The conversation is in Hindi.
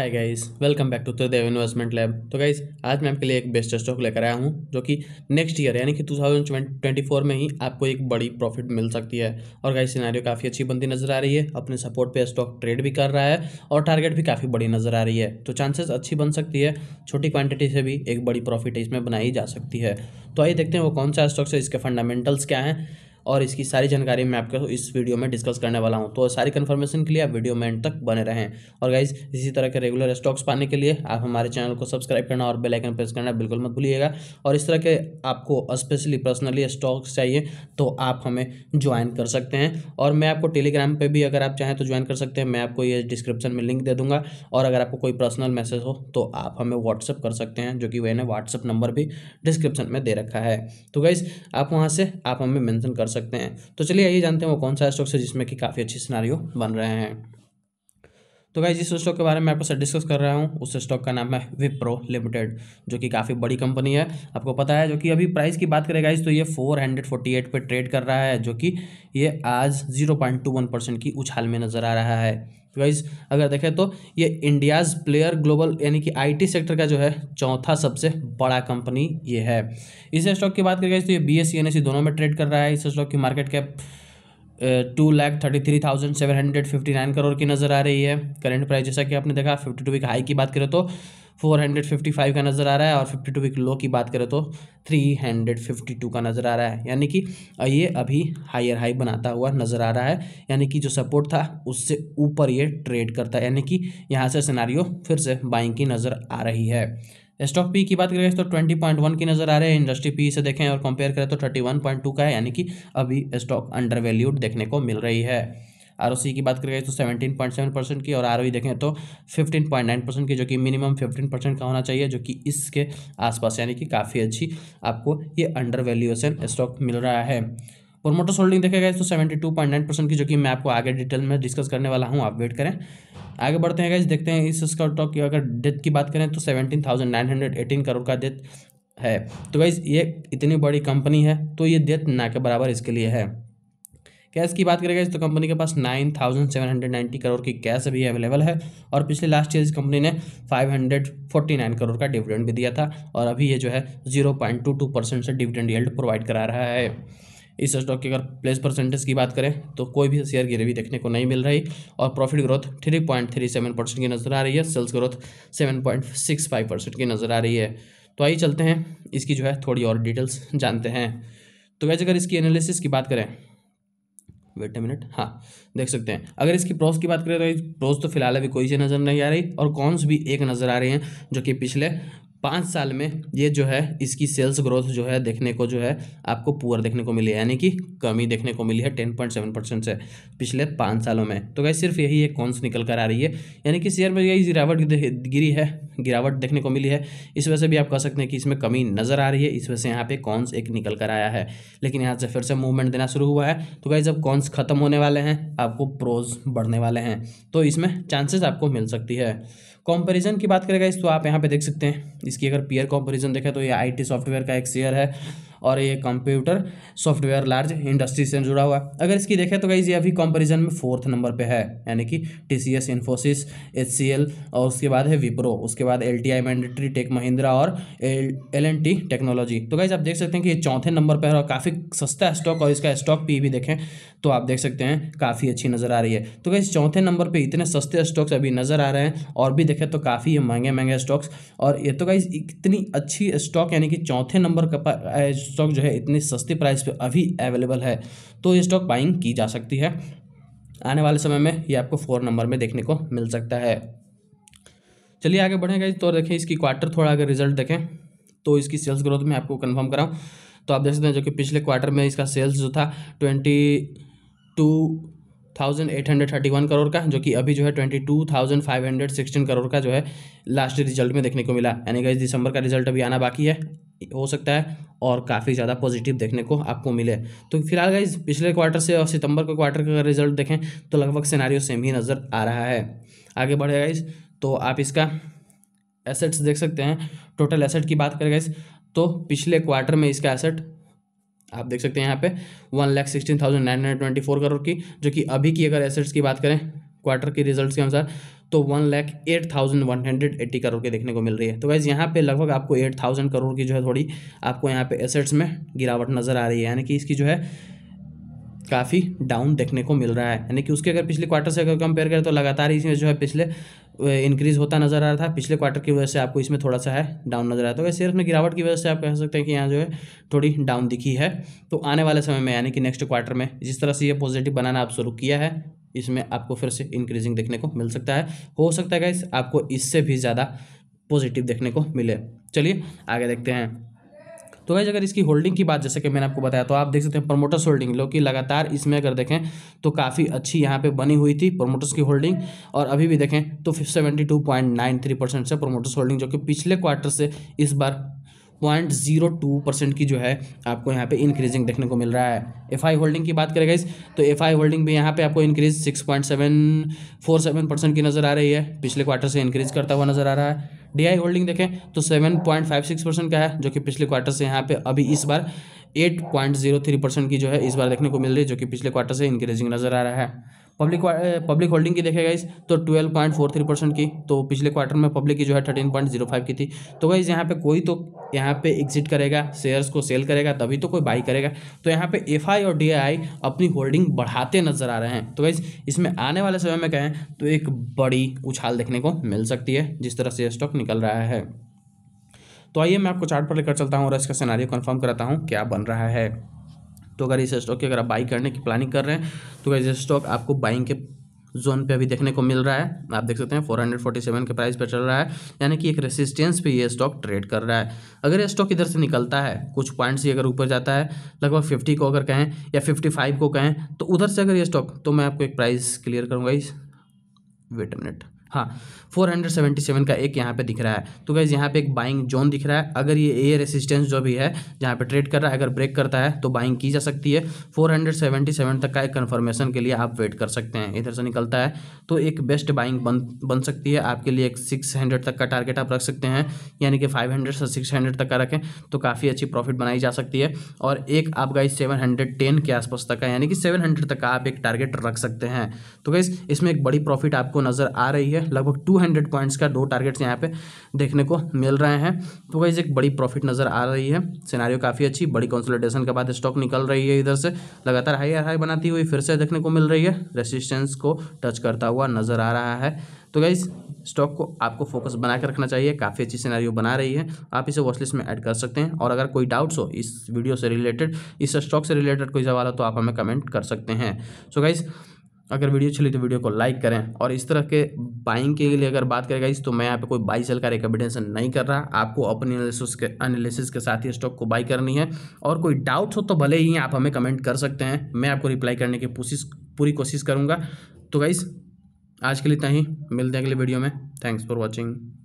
है guys welcome back to Tridev investment lab तो गाइस आज मैं आपके लिए एक बेस्ट स्टॉक लेकर आया हूँ जो कि नेक्स्ट ईयर यानी कि 2024 में ही आपको एक बड़ी प्रॉफिट मिल सकती है और गाइस सिनेरियो काफ़ी अच्छी बनती नजर आ रही है अपने सपोर्ट पे स्टॉक ट्रेड भी कर रहा है और टारगेट भी काफ़ी बड़ी नजर आ रही है तो चांसेस अच्छी बन सकती है छोटी क्वान्टिटी से भी एक बड़ी प्रॉफिट इसमें बनाई जा सकती है तो आइए देखते हैं वो कौन सा स्टॉक्स है इसके फंडामेंटल्स क्या हैं और इसकी सारी जानकारी मैं आपके इस वीडियो में डिस्कस करने वाला हूँ तो सारी कन्फर्मेशन के लिए आप वीडियो में तक बने रहें और गाइज इसी तरह के रेगुलर स्टॉक्स पाने के लिए आप हमारे चैनल को सब्सक्राइब करना और बेलाइकन प्रेस करना बिल्कुल मत भूलिएगा और इस तरह के आपको स्पेशली पर्सनली स्टॉक्स चाहिए तो आप हमें ज्वाइन कर सकते हैं और मैं आपको टेलीग्राम पर भी अगर आप चाहें तो ज्वाइन कर सकते हैं मैं आपको ये डिस्क्रिप्शन में लिंक दे दूँगा और अगर आपको कोई पर्सनल मैसेज हो तो आप हमें व्हाट्सअप कर सकते हैं जो कि वह व्हाट्सअप नंबर भी डिस्क्रिप्शन में दे रखा है तो गाइज़ आप वहाँ से आप हमें मैंसन कर सकते सकते हैं तो चलिए आइए जानते हैं वो कौन सा स्टॉक्स है जिसमें कि काफ़ी अच्छे सिनारियो बन रहे हैं तो भाई जिस स्टॉक के बारे में आपको सर डिस्कस कर रहा हूँ उस स्टॉक का नाम है विप्रो लिमिटेड जो कि काफ़ी बड़ी कंपनी है आपको पता है जो कि अभी प्राइस की बात करें गाइज तो ये 448 पे ट्रेड कर रहा है जो कि ये आज 0.21 परसेंट की उछाल में नज़र आ रहा है गाइज अगर देखें तो ये इंडियाज़ प्लेयर ग्लोबल यानी कि आईटी सेक्टर का जो है चौथा सबसे बड़ा कंपनी ये है इस स्टॉक की बात करें तो ये बी एस e e दोनों में ट्रेड कर रहा है इस स्टॉक की market cap two lakh thirty three thousand seven hundred fifty nine crore की नज़र आ रही है करंट प्राइस जैसा कि आपने देखा फिफ्टी टू वीक हाई की बात करें तो फोर हंड्रेड फिफ्टी फाइव का नज़र आ रहा है और फिफ्टी टू वीक लो की बात करें तो थ्री हंड्रेड फिफ्टी टू का नज़र आ रहा है यानी कि ये अभी हायर हाई बनाता हुआ नज़र आ रहा है यानी कि जो सपोर्ट था उससे ऊपर ये ट्रेड करता है यानी कि यहाँ से सिनारियो फिर से बाइंग की नज़र आ रही है स्टॉक पी की बात करें तो ट्वेंटी पॉइंट वन की नज़र आ रहे हैं इंडस्ट्री पी से देखें और कंपेयर करें तो थर्टी वन पॉइंट टू का है यानी कि अभी स्टॉक अंडर वैल्यूड देखने को मिल रही है आर की बात करें तो सेवेंटीन पॉइंट सेवन परसेंट की और आर e देखें तो फिफ्टीन पॉइंट नाइन परसेंट की जो कि मिनिमम फिफ्टीन परसेंट का होना चाहिए जो कि इसके आसपास यानी कि काफ़ी अच्छी आपको ये अंडर वैल्यूएसन स्टॉक मिल रहा है प्रोमोटर्स होल्डिंग देखेगा तो seventy two point nine percent की जो कि मैं आपको आगे डिटेल में डिस्कस करने वाला हूँ आप वेट करें आगे बढ़ते हैं गाइज देखते हैं इस उसका टॉप की अगर डेथ की बात करें तो seventeen thousand nine hundred eighteen crore का डेथ है तो गाइज ये इतनी बड़ी कंपनी है तो ये डेथ ना के बराबर इसके लिए है कैश की बात करें गाइज तो कंपनी के पास nine thousand seven hundred ninety crore की कैश अभी अवेलेबल है और पिछले लास्ट ईयर इस कंपनी ने five hundred forty nine crore का डिविडेंड भी दिया था और अभी ये जो है zero point two two percent से डिविडेंड यील्ड प्रोवाइड करा रहा है इस स्टॉक की अगर प्लेस परसेंटेज की बात करें तो कोई भी शेयर गिरवी देखने को नहीं मिल रही और profit growth three point three seven percent की नज़र आ रही है sales growth seven point six five percent की नज़र आ रही है तो आइए चलते हैं इसकी जो है थोड़ी और डिटेल्स जानते हैं तो वैसे अगर इसकी एनालिसिस की बात करें वेट ए मिनट हाँ देख सकते हैं अगर इसकी प्रोस की बात करें तो प्रोस तो फिलहाल अभी कोई से नज़र नहीं आ रही और कॉन्स भी एक नज़र आ रही हैं जो कि पिछले पाँच साल में ये जो है इसकी सेल्स ग्रोथ जो है देखने को जो है आपको पुअर देखने को मिली है यानी कि कमी देखने को मिली है टेन पॉइंट सेवन परसेंट से पिछले पाँच सालों में तो गई सिर्फ यही एक कॉन्स निकल कर आ रही है यानी कि शेयर में यही गिरावट गिरी है गिरावट देखने को मिली है इस वजह से भी आप कह सकते हैं कि इसमें कमी नज़र आ रही है इस वजह से यहाँ पर कॉन्स एक निकल कर आया है लेकिन यहाँ से फिर से मूवमेंट देना शुरू हुआ है तो गई जब कॉन्स ख़त्म होने वाले हैं आपको प्रोज बढ़ने वाले हैं तो इसमें चांसेस आपको मिल सकती है कंपैरिजन की बात करेगा इस तो आप यहाँ पे देख सकते हैं इसकी अगर पीयर कंपैरिजन देखें तो ये आईटी सॉफ्टवेयर का एक शेयर है और ये कंप्यूटर सॉफ्टवेयर लार्ज इंडस्ट्री से जुड़ा हुआ है अगर इसकी देखें तो गाइज ये अभी कंपेरिजन में फोर्थ नंबर पर है यानी कि T C S Infosys H C L और उसके बाद है विप्रो उसके बाद L T I Mindtree Tech Mahindra और एल एन टी टेक्नोलॉजी तो गाइज आप देख सकते हैं कि ये चौथे नंबर पर है और काफ़ी सस्ता स्टॉक और इसका स्टॉक पी e भी देखें तो आप देख सकते हैं काफ़ी अच्छी नज़र आ रही है तो गाइज चौथे नंबर पर इतने सस्ते स्टॉक्स अभी नज़र आ रहे हैं और भी देखें तो काफ़ी महंगे महंगे स्टॉक्स और ये तो गाइज इतनी अच्छी स्टॉक यानी कि चौथे नंबर का स्टॉक जो है इतनी सस्ती प्राइस पे अभी अवेलेबल है तो ये स्टॉक बाइंग की जा सकती है आने वाले समय में ये आपको फोर नंबर में देखने को मिल सकता है चलिए आगे बढ़ेगा तो देखें इसकी क्वार्टर थोड़ा अगर रिजल्ट देखें तो इसकी सेल्स ग्रोथ में आपको कन्फर्म कराऊँ तो आप देख सकते हैं जो कि पिछले क्वार्टर में इसका सेल्स जो था twenty two thousand eight hundred thirty one crore का जो कि अभी जो है twenty two thousand five hundred sixteen crore का जो है लास्ट रिजल्ट में देखने को मिला यानी कि दिसंबर का रिजल्ट अभी आना बाकी है हो सकता है और काफ़ी ज़्यादा पॉजिटिव देखने को आपको मिले तो फिलहाल गाइज पिछले क्वार्टर से और सितंबर के क्वार्टर का रिजल्ट देखें तो लगभग सिनारियो सेम ही नज़र आ रहा है आगे बढ़े गाइज तो आप इसका एसेट्स देख सकते हैं टोटल एसेट की बात करें गाइज तो पिछले क्वार्टर में इसका एसेट आप देख सकते हैं यहाँ पे one lakh sixteen thousand nine hundred twenty four crore की जो कि अभी की अगर एसेट्स की बात करें क्वार्टर के रिजल्ट्स के अनुसार तो one lakh eight thousand one hundred eighty crore की देखने को मिल रही है तो वैसे यहाँ पे लगभग आपको एट थाउजेंड करोड़ की जो है थोड़ी आपको यहाँ पे एसेट्स में गिरावट नज़र आ रही है यानी कि इसकी जो है काफ़ी डाउन देखने को मिल रहा है यानी कि उसके अगर पिछले क्वार्टर से अगर कंपेयर करें तो लगातार इसमें जो है पिछले इंक्रीज होता नज़र आ रहा था पिछले क्वार्टर की वजह से आपको इसमें थोड़ा सा है डाउन नज़र आया तो शेयर में गिरावट की वजह से आप कह सकते हैं कि यहाँ जो है थोड़ी डाउन दिखी है तो आने वाले समय में यानी कि नेक्स्ट क्वार्टर में जिस तरह से ये पॉजिटिव बनाना आप शुरू किया है इसमें आपको फिर से इंक्रीजिंग देखने को मिल सकता है हो सकता है इस आपको इससे भी ज़्यादा पॉजिटिव देखने को मिले चलिए आगे देखते हैं तो वैसे अगर इसकी होल्डिंग की बात जैसे कि मैंने आपको बताया तो आप देख सकते हैं प्रमोटर्स होल्डिंग जो कि लगातार इसमें अगर देखें तो काफ़ी अच्छी यहाँ पे बनी हुई थी प्रमोटर्स की होल्डिंग और अभी भी देखें तो सेवेंटी से प्रमोटर्स होल्डिंग जो कि पिछले क्वार्टर से इस बार पॉइंट जीरो टू परसेंट की जो है आपको यहाँ पे इंक्रीजिंग देखने को मिल रहा है एफ आई होल्डिंग की बात करें इस तो एफ आई होल्डिंग भी यहाँ पे आपको increase six point seven four seven percent की नज़र आ रही है पिछले क्वार्टर से इंक्रीज करता हुआ नज़र आ रहा है डी आई होल्डिंग देखें तो seven point five six percent का है जो कि पिछले क्वार्टर से यहाँ पे अभी इस बार eight point zero three percent की जो है इस बार देखने को मिल रही है जो कि पिछले क्वार्टर से इंक्रीजिंग नज़र आ रहा है पब्लिक पब्लिक होल्डिंग की देखेगा इस तो twelve point four three percent की तो पिछले क्वार्टर में पब्लिक की जो है थर्टीन पॉइंट जीरो फाइव की थी तो गाइज यहाँ पे कोई तो यहाँ पे एग्जिट करेगा शेयर्स को सेल करेगा तभी तो कोई बाई करेगा तो यहाँ पे एफ और डी अपनी होल्डिंग बढ़ाते नजर आ रहे हैं तो गाइज इसमें आने वाले समय में कहें तो एक बड़ी उछाल देखने को मिल सकती है जिस तरह से स्टॉक निकल रहा है तो आइए मैं आपको चार्ट पर लेकर चलता हूँ और इसका सिनारी कन्फर्म कराता हूँ क्या बन रहा है तो अगर इस स्टॉक की अगर आप बाई करने की प्लानिंग कर रहे हैं तो अगर ये स्टॉक आपको बाइंग के जोन पे अभी देखने को मिल रहा है आप देख सकते हैं 447 के प्राइस पे चल रहा है यानी कि एक रेसिस्टेंस पे ये स्टॉक ट्रेड कर रहा है अगर ये स्टॉक इधर से निकलता है कुछ पॉइंट्स ही अगर ऊपर जाता है लगभग 50 को अगर कहें या 55 को कहें तो उधर से अगर ये स्टॉक तो मैं आपको एक प्राइस क्लियर करूँगा इस वेट मिनट हाँ 477 का एक यहाँ पे दिख रहा है तो गैज़ यहाँ पे एक बाइंग जोन दिख रहा है अगर ये ए रेसिस्टेंस जो भी है जहाँ पे ट्रेड कर रहा है अगर ब्रेक करता है तो बाइंग की जा सकती है 477 तक का एक कन्फर्मेशन के लिए आप वेट कर सकते हैं इधर से निकलता है तो एक बेस्ट बाइंग बन बन सकती है आपके लिए एक सिक्स तक का टारगेट आप रख सकते हैं यानी कि फाइव से सिक्स तक का रखें तो काफ़ी अच्छी प्रॉफिट बनाई जा सकती है और एक आप गाइज सेवन के आसपास तक का यानी कि सेवन तक का आप एक टारगेट रख सकते हैं तो गैस इसमें एक बड़ी प्रॉफिट आपको नज़र आ रही है है लगभग टू हंड्रेड पॉइंट्स का दो टारगेट्स यहाँ पे देखने को मिल रहे हैं तो वही एक बड़ी प्रॉफिट नज़र आ रही है सिनारियो काफ़ी अच्छी बड़ी कंसोलिडेशन के बाद स्टॉक निकल रही है इधर से लगातार हाई आर हाई बनाती हुई फिर से देखने को मिल रही है रेसिस्टेंस को टच करता हुआ नज़र आ रहा है तो गाइज स्टॉक को आपको फोकस बना के रखना चाहिए काफ़ी अच्छी सिनेरियो बना रही है आप इसे वॉचलिस्ट में ऐड कर सकते हैं और अगर कोई डाउट्स हो इस वीडियो से रिलेटेड इस स्टॉक से रिलेटेड कोई सवाल हो तो आप हमें कमेंट कर सकते हैं सो so गाइज़ अगर वीडियो अच्छी लगी तो वीडियो को लाइक करें और इस तरह के बाइंग के लिए अगर बात करेगा इस तो मैं यहाँ पे कोई बाई सेल का रिकमेंडेशन नहीं कर रहा आपको अपने एनालिसिस के एनालिसिस के साथ ही स्टॉक को बाई करनी है और कोई डाउट हो तो भले ही आप हमें कमेंट कर सकते हैं मैं आपको रिप्लाई करने की कोशिश पूरी कोशिश करूँगा तो गाइस आज के लिए इतना ही मिलते हैं अगले वीडियो में थैंक्स फॉर वॉचिंग